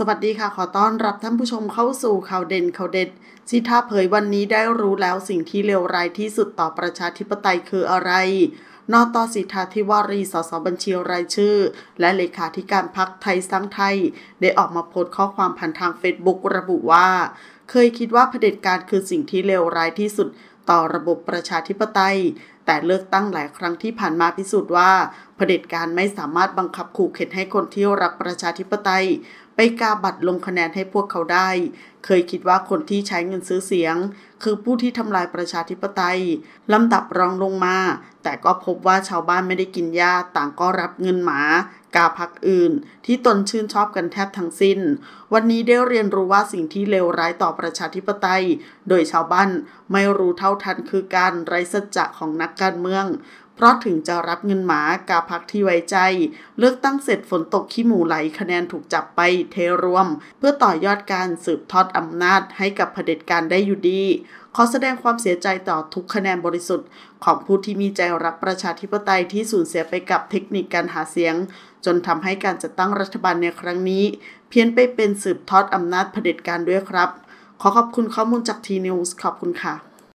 สวัสดีค่ะขอต้อนรับท่านผู้ชมเข้าสู่ข่าวเด่นข่าวเด็ดที่ถ้าเผยวันนี้ได้รู้แล้วสิ่งที่เลวร้ายที่สุดต่อประชาธิปไตยคืออะไร นอตอสิทธาธิวารีสสบัญชีรายชื่อ และเลขาธิการพักไทยสร้างไทย ได้ออกมาโพสต์ข้อความผ่านทางเฟซบุ๊กระบุว่า เคยคิดว่าเผด็จการคือสิ่งที่เลวร้ายที่สุด ต่อระบบประชาธิปไตยแต่เลือกตั้งหลายครั้งที่ผ่านมาพิสูจน์ว่าเผด็จการไม่สามารถบังคับขู่เข็นให้คนที่รักประชาธิปไตย ไปกาบัตรลงคะแนนให้พวกเขาได้ เคยคิดว่าคนที่ใช้เงินซื้อเสียง คือผู้ที่ทำลายประชาธิปไตยลำดับรองลงมา แต่ก็พบว่าชาวบ้านไม่ได้กินหญ้าต่างก็รับเงินหมากาพักอื่น ที่ตนชื่นชอบกันแทบทั้งสิน้น วันนี้ได้เรียนรู้ว่าสิ่งที่เลวร้ายต่อประชาธิปไตย โดยชาวบ้านไม่รู้เท่าทัน คือการไร้สัจจะของนักการเมืองเพราะถึงจะรับเงินหมากาพักที่ไว้ใจ เลือกตั้งเสร็จฝนตกขี้หมูไหล คะแนนถูกจับไปเทรวม เพื่อต่อยอดการสืบทอดอำนาจให้กับเผด็จการได้อยู่ดี ขอแสดงความเสียใจต่อทุกคะแนนบริสุทธิ์ของผู้ที่มีใจรักประชาธิปไตยที่สูญเสียไปกับเทคนิคการหาเสียง จนทำให้การจัดตั้งรัฐบาลในครั้งนี้ เพี้ยนไปเป็นสืบทอดอำนาจเผด็จการด้วยครับ ขอขอบคุณข้อมูลจากทีนิวส์ขอบคุณค่ะ